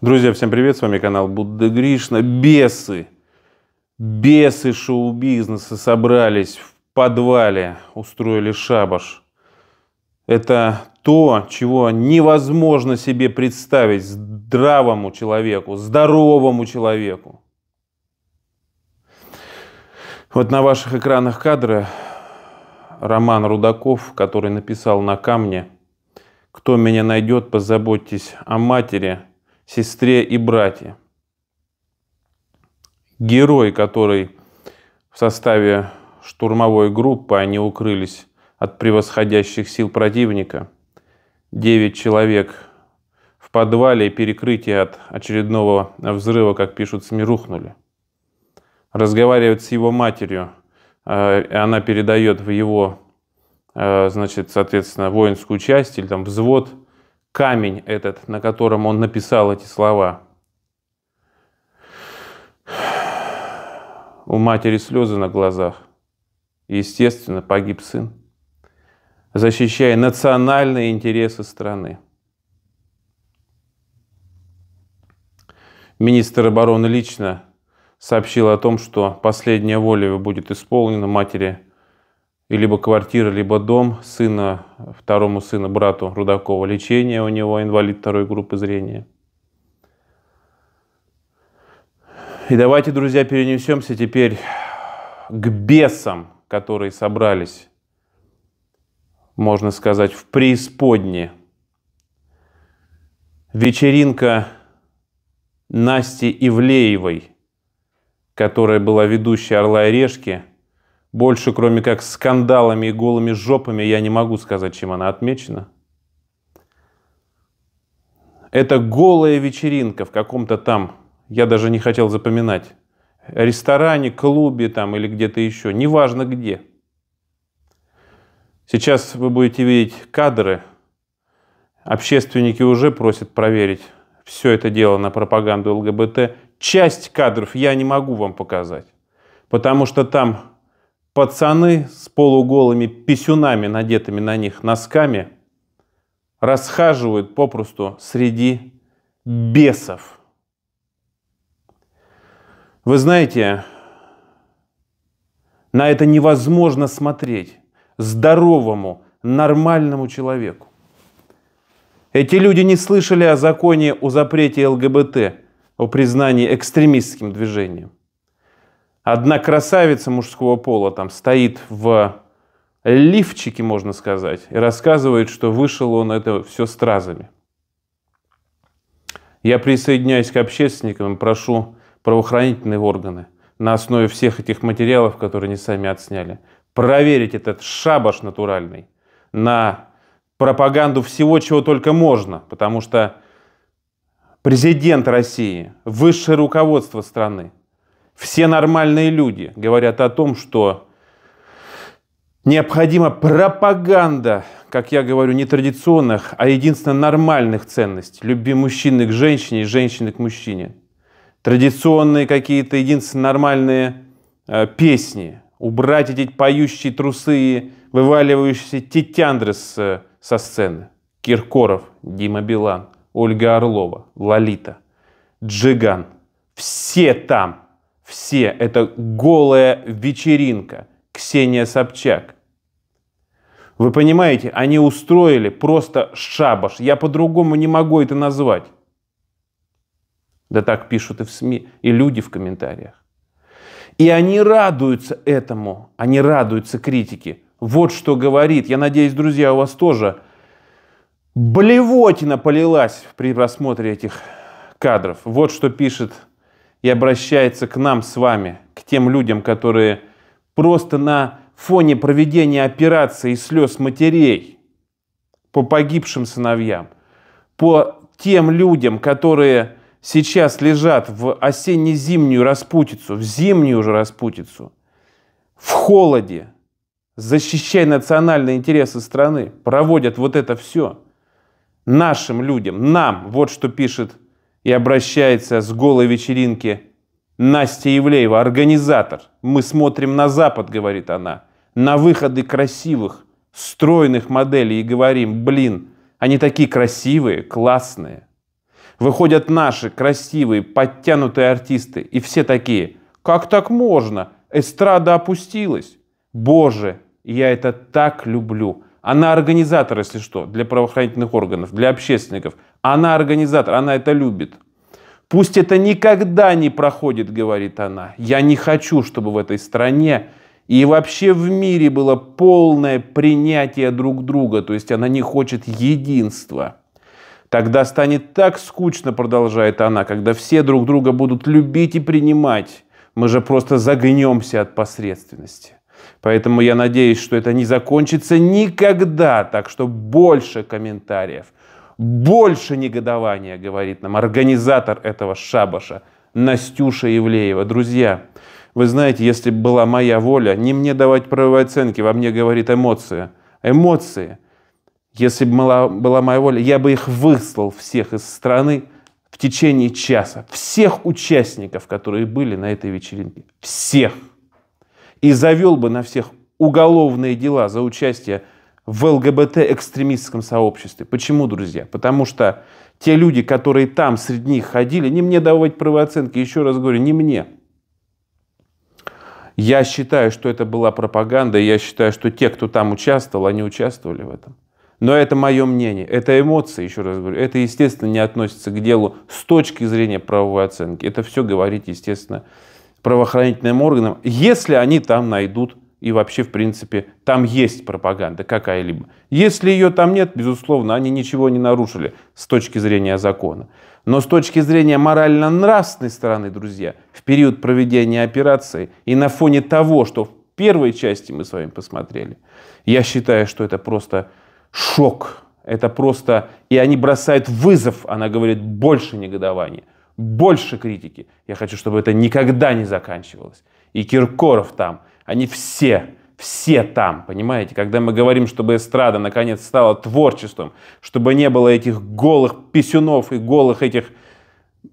Друзья, всем привет, с вами канал Будда Гришна. Бесы, бесы шоу-бизнеса собрались в подвале, устроили шабаш. Это то, чего невозможно себе представить здравому человеку, здоровому человеку. Вот на ваших экранах кадры Роман Рудаков, который написал на камне «Кто меня найдет, позаботьтесь о матери», сестре и братья. Герой, который в составе штурмовой группы они укрылись от превосходящих сил противника. Девять человек в подвале и перекрытие от очередного взрыва, как пишут СМИ, рухнули. Разговаривает с его матерью, э, и она передает в его, э, значит, соответственно, воинскую часть или там взвод – камень этот, на котором он написал эти слова. У матери слезы на глазах. Естественно, погиб сын, защищая национальные интересы страны. Министр обороны лично сообщил о том, что последняя воля будет исполнена матери и либо квартира, либо дом сына, второму сыну, брату Рудакова. Лечение у него, инвалид второй группы зрения. И давайте, друзья, перенесемся теперь к бесам, которые собрались, можно сказать, в преисподне. Вечеринка Насти Ивлеевой, которая была ведущей «Орла и решки», больше, кроме как скандалами и голыми жопами, я не могу сказать, чем она отмечена. Это голая вечеринка в каком-то там, я даже не хотел запоминать, ресторане, клубе там или где-то еще, неважно где. Сейчас вы будете видеть кадры, общественники уже просят проверить все это дело на пропаганду ЛГБТ. Часть кадров я не могу вам показать, потому что там Пацаны с полуголыми писюнами, надетыми на них носками, расхаживают попросту среди бесов. Вы знаете, на это невозможно смотреть здоровому, нормальному человеку. Эти люди не слышали о законе о запрете ЛГБТ, о признании экстремистским движением одна красавица мужского пола там стоит в лифчике, можно сказать, и рассказывает, что вышел он это все стразами. Я присоединяюсь к общественникам и прошу правоохранительные органы на основе всех этих материалов, которые они сами отсняли, проверить этот шабаш натуральный на пропаганду всего, чего только можно, потому что президент России, высшее руководство страны – все нормальные люди говорят о том, что необходима пропаганда, как я говорю, не традиционных, а единственно нормальных ценностей. Любви мужчины к женщине и женщины к мужчине. Традиционные какие-то единственно нормальные э, песни. Убрать эти поющие трусы, и вываливающиеся тетяндры э, со сцены. Киркоров, Дима Билан, Ольга Орлова, Лолита, Джиган. Все там – все — это голая вечеринка. Ксения Собчак. Вы понимаете, они устроили просто шабаш. Я по-другому не могу это назвать. Да так пишут и в СМИ, и люди в комментариях. И они радуются этому, они радуются критике. Вот что говорит, я надеюсь, друзья, у вас тоже блевотина полилась при просмотре этих кадров. Вот что пишет и обращается к нам с вами, к тем людям, которые просто на фоне проведения операции слез матерей по погибшим сыновьям, по тем людям, которые сейчас лежат в осенне-зимнюю распутицу, в зимнюю же распутицу, в холоде, защищая национальные интересы страны, проводят вот это все нашим людям, нам, вот что пишет и обращается с голой вечеринки Настя Евлеева, организатор. «Мы смотрим на Запад», — говорит она, — «на выходы красивых, стройных моделей и говорим, блин, они такие красивые, классные». Выходят наши красивые, подтянутые артисты, и все такие «Как так можно? Эстрада опустилась!» «Боже, я это так люблю!» Она а организатор, если что, для правоохранительных органов, для общественников. Она организатор, она это любит. Пусть это никогда не проходит, говорит она. Я не хочу, чтобы в этой стране и вообще в мире было полное принятие друг друга. То есть она не хочет единства. Тогда станет так скучно, продолжает она, когда все друг друга будут любить и принимать. Мы же просто загнемся от посредственности. Поэтому я надеюсь, что это не закончится никогда. Так что больше комментариев, больше негодования, говорит нам организатор этого шабаша, Настюша Евлеева. Друзья, вы знаете, если бы была моя воля, не мне давать правовые оценки, во мне говорит эмоция. Эмоции. Если бы была, была моя воля, я бы их выслал всех из страны в течение часа. Всех участников, которые были на этой вечеринке. Всех и завел бы на всех уголовные дела за участие в ЛГБТ-экстремистском сообществе. Почему, друзья? Потому что те люди, которые там среди них ходили, не мне давать правооценки, еще раз говорю, не мне. Я считаю, что это была пропаганда, я считаю, что те, кто там участвовал, они участвовали в этом. Но это мое мнение, это эмоции, еще раз говорю. Это, естественно, не относится к делу с точки зрения правовой оценки. Это все говорить, естественно, правоохранительным органам, если они там найдут и вообще, в принципе, там есть пропаганда какая-либо. Если ее там нет, безусловно, они ничего не нарушили с точки зрения закона. Но с точки зрения морально-нравственной стороны, друзья, в период проведения операции и на фоне того, что в первой части мы с вами посмотрели, я считаю, что это просто шок. Это просто... И они бросают вызов, она говорит, больше негодования – больше критики. Я хочу, чтобы это никогда не заканчивалось. И Киркоров там, они все, все там, понимаете? Когда мы говорим, чтобы эстрада наконец стала творчеством, чтобы не было этих голых писюнов и голых этих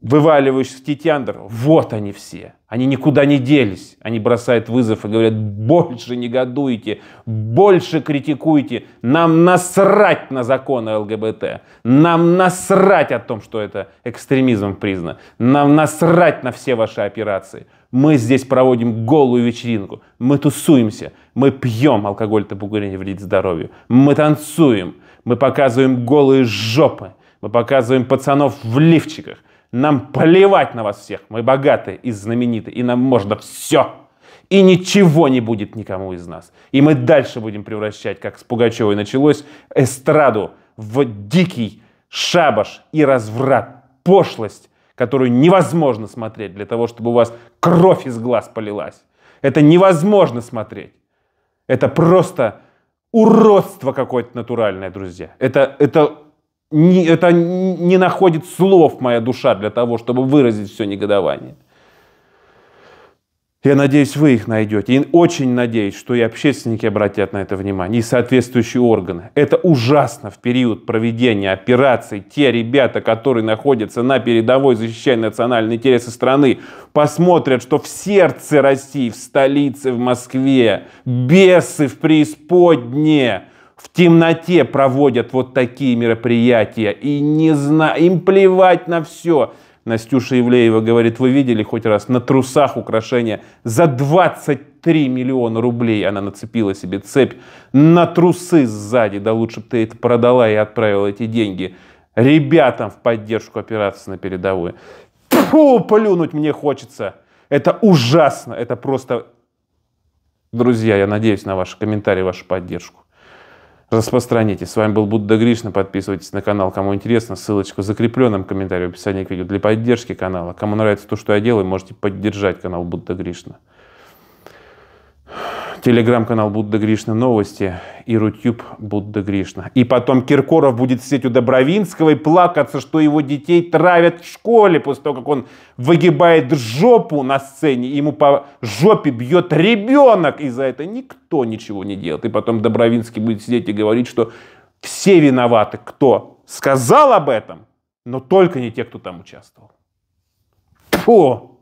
Вываливаешь в Титьяндр, вот они все. Они никуда не делись. Они бросают вызов и говорят, больше негодуйте, больше критикуйте. Нам насрать на законы ЛГБТ. Нам насрать о том, что это экстремизм признано. Нам насрать на все ваши операции. Мы здесь проводим голую вечеринку. Мы тусуемся. Мы пьем алкоголь, то табугурение вредит здоровью. Мы танцуем. Мы показываем голые жопы. Мы показываем пацанов в лифчиках. Нам плевать на вас всех. Мы богаты и знамениты, и нам можно все. И ничего не будет никому из нас. И мы дальше будем превращать, как с Пугачевой началось, эстраду в дикий шабаш и разврат, пошлость, которую невозможно смотреть для того, чтобы у вас кровь из глаз полилась. Это невозможно смотреть. Это просто уродство какое-то натуральное, друзья. Это, это не, это не находит слов моя душа для того, чтобы выразить все негодование. Я надеюсь, вы их найдете. И очень надеюсь, что и общественники обратят на это внимание, и соответствующие органы. Это ужасно в период проведения операций. Те ребята, которые находятся на передовой, защищая национальные интересы страны, посмотрят, что в сердце России, в столице, в Москве, бесы в преисподне – в темноте проводят вот такие мероприятия и не зна... им плевать на все. Настюша Евлеева говорит, вы видели хоть раз на трусах украшения за 23 миллиона рублей она нацепила себе цепь на трусы сзади, да лучше бы ты это продала и отправила эти деньги ребятам в поддержку операции на передовой. Фу, плюнуть мне хочется. Это ужасно, это просто... Друзья, я надеюсь на ваши комментарии, вашу поддержку распространите. С вами был Будда Гришна. Подписывайтесь на канал, кому интересно. Ссылочка в закрепленном комментарии в описании к видео для поддержки канала. Кому нравится то, что я делаю, можете поддержать канал Будда Гришна телеграм-канал Будда Гришна Новости и Рутюб Будда Гришна. И потом Киркоров будет сидеть у Добровинского и плакаться, что его детей травят в школе после того, как он выгибает жопу на сцене, ему по жопе бьет ребенок, и за это никто ничего не делает. И потом Добровинский будет сидеть и говорить, что все виноваты, кто сказал об этом, но только не те, кто там участвовал. Фу!